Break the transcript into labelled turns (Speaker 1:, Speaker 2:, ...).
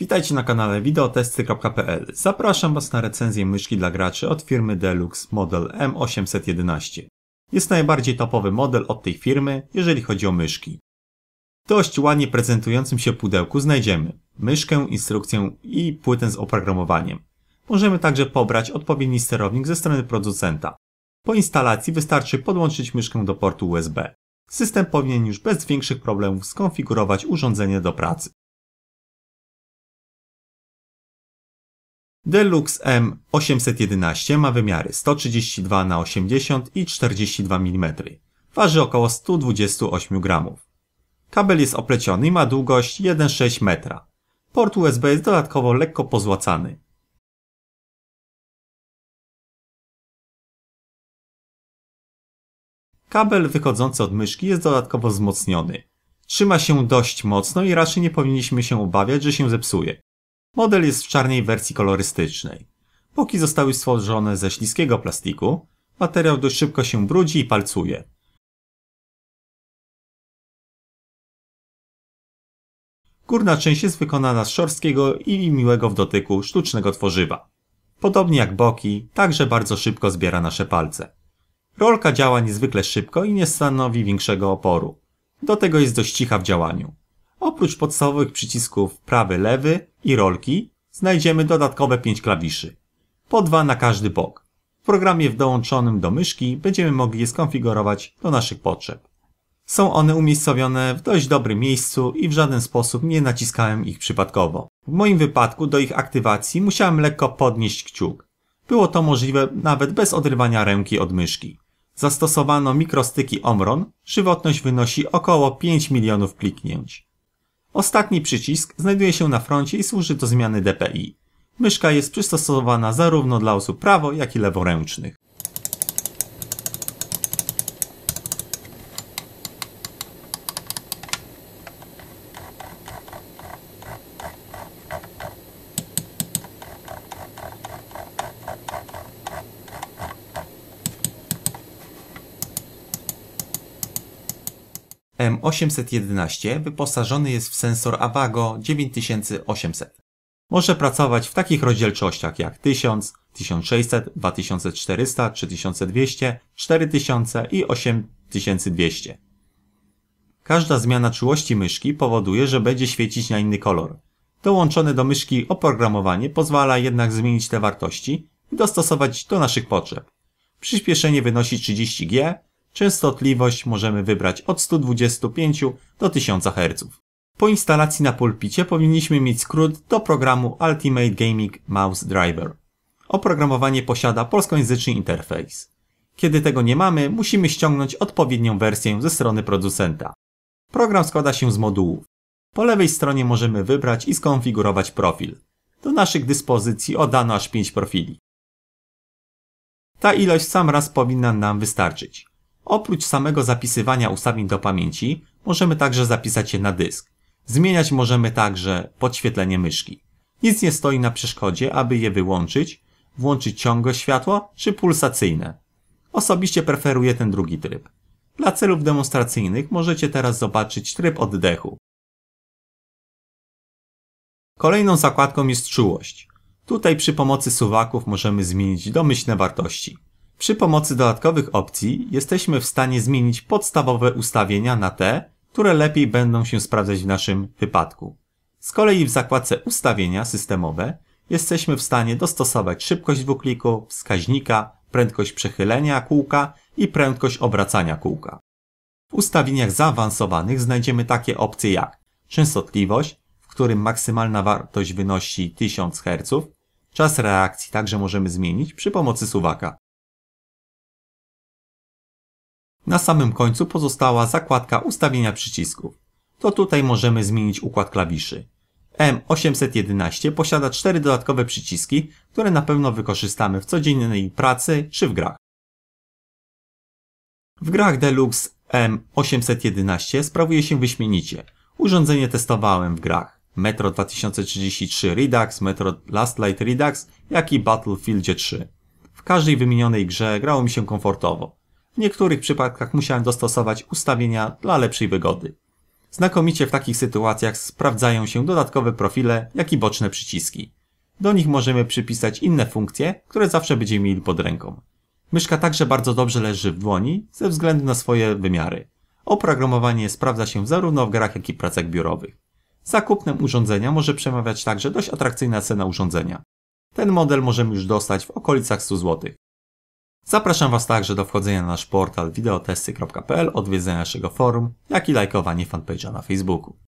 Speaker 1: Witajcie na kanale wideotesty.pl. Zapraszam Was na recenzję myszki dla graczy od firmy Deluxe model M811. Jest najbardziej topowy model od tej firmy, jeżeli chodzi o myszki. W dość ładnie prezentującym się pudełku znajdziemy myszkę, instrukcję i płytę z oprogramowaniem. Możemy także pobrać odpowiedni sterownik ze strony producenta. Po instalacji wystarczy podłączyć myszkę do portu USB. System powinien już bez większych problemów skonfigurować urządzenie do pracy. Deluxe M811 ma wymiary 132 na 80 i 42 mm. Waży około 128 g. Kabel jest opleciony i ma długość 1,6 metra. Port USB jest dodatkowo lekko pozłacany. Kabel wychodzący od myszki jest dodatkowo wzmocniony. Trzyma się dość mocno i raczej nie powinniśmy się obawiać, że się zepsuje. Model jest w czarnej wersji kolorystycznej. Boki zostały stworzone ze śliskiego plastiku. Materiał dość szybko się brudzi i palcuje. Górna część jest wykonana z szorstkiego i miłego w dotyku sztucznego tworzywa. Podobnie jak boki, także bardzo szybko zbiera nasze palce. Rolka działa niezwykle szybko i nie stanowi większego oporu. Do tego jest dość cicha w działaniu. Oprócz podstawowych przycisków prawy, lewy i rolki znajdziemy dodatkowe 5 klawiszy. Po dwa na każdy bok. W programie dołączonym do myszki będziemy mogli je skonfigurować do naszych potrzeb. Są one umiejscowione w dość dobrym miejscu i w żaden sposób nie naciskałem ich przypadkowo. W moim wypadku do ich aktywacji musiałem lekko podnieść kciuk. Było to możliwe nawet bez odrywania ręki od myszki. Zastosowano mikrostyki Omron, żywotność wynosi około 5 milionów kliknięć. Ostatni przycisk znajduje się na froncie i służy do zmiany DPI. Myszka jest przystosowana zarówno dla osób prawo, jak i leworęcznych. M811 wyposażony jest w sensor Avago 9800. Może pracować w takich rozdzielczościach jak 1000, 1600, 2400, 3200, 4000 i 8200. Każda zmiana czułości myszki powoduje, że będzie świecić na inny kolor. Dołączone do myszki oprogramowanie pozwala jednak zmienić te wartości i dostosować do naszych potrzeb. Przyspieszenie wynosi 30G, Częstotliwość możemy wybrać od 125 do 1000 Hz. Po instalacji na pulpicie powinniśmy mieć skrót do programu Ultimate Gaming Mouse Driver. Oprogramowanie posiada polskojęzyczny interfejs. Kiedy tego nie mamy, musimy ściągnąć odpowiednią wersję ze strony producenta. Program składa się z modułów. Po lewej stronie możemy wybrać i skonfigurować profil. Do naszych dyspozycji oddano aż 5 profili. Ta ilość sam raz powinna nam wystarczyć. Oprócz samego zapisywania ustawień do pamięci, możemy także zapisać je na dysk. Zmieniać możemy także podświetlenie myszki. Nic nie stoi na przeszkodzie, aby je wyłączyć, włączyć ciągłe światło czy pulsacyjne. Osobiście preferuję ten drugi tryb. Dla celów demonstracyjnych możecie teraz zobaczyć tryb oddechu. Kolejną zakładką jest czułość. Tutaj przy pomocy suwaków możemy zmienić domyślne wartości. Przy pomocy dodatkowych opcji jesteśmy w stanie zmienić podstawowe ustawienia na te, które lepiej będą się sprawdzać w naszym wypadku. Z kolei w zakładce Ustawienia systemowe jesteśmy w stanie dostosować szybkość dwukliku, wskaźnika, prędkość przechylenia kółka i prędkość obracania kółka. W ustawieniach zaawansowanych znajdziemy takie opcje jak częstotliwość, w którym maksymalna wartość wynosi 1000 Hz, czas reakcji także możemy zmienić przy pomocy suwaka. Na samym końcu pozostała zakładka ustawienia przycisków. To tutaj możemy zmienić układ klawiszy. M811 posiada cztery dodatkowe przyciski, które na pewno wykorzystamy w codziennej pracy czy w grach. W grach Deluxe M811 sprawuje się wyśmienicie. Urządzenie testowałem w grach Metro 2033 Redux, Metro Last Light Redux, jak i Battlefield 3. W każdej wymienionej grze grało mi się komfortowo. W niektórych przypadkach musiałem dostosować ustawienia dla lepszej wygody. Znakomicie w takich sytuacjach sprawdzają się dodatkowe profile, jak i boczne przyciski. Do nich możemy przypisać inne funkcje, które zawsze będziemy mieli pod ręką. Myszka także bardzo dobrze leży w dłoni ze względu na swoje wymiary. Oprogramowanie sprawdza się zarówno w grach, jak i pracach biurowych. Za kupnem urządzenia może przemawiać także dość atrakcyjna cena urządzenia. Ten model możemy już dostać w okolicach 100 zł. Zapraszam Was także do wchodzenia na nasz portal wideotesty.pl, odwiedzenia naszego forum, jak i lajkowanie fanpage'a na Facebooku.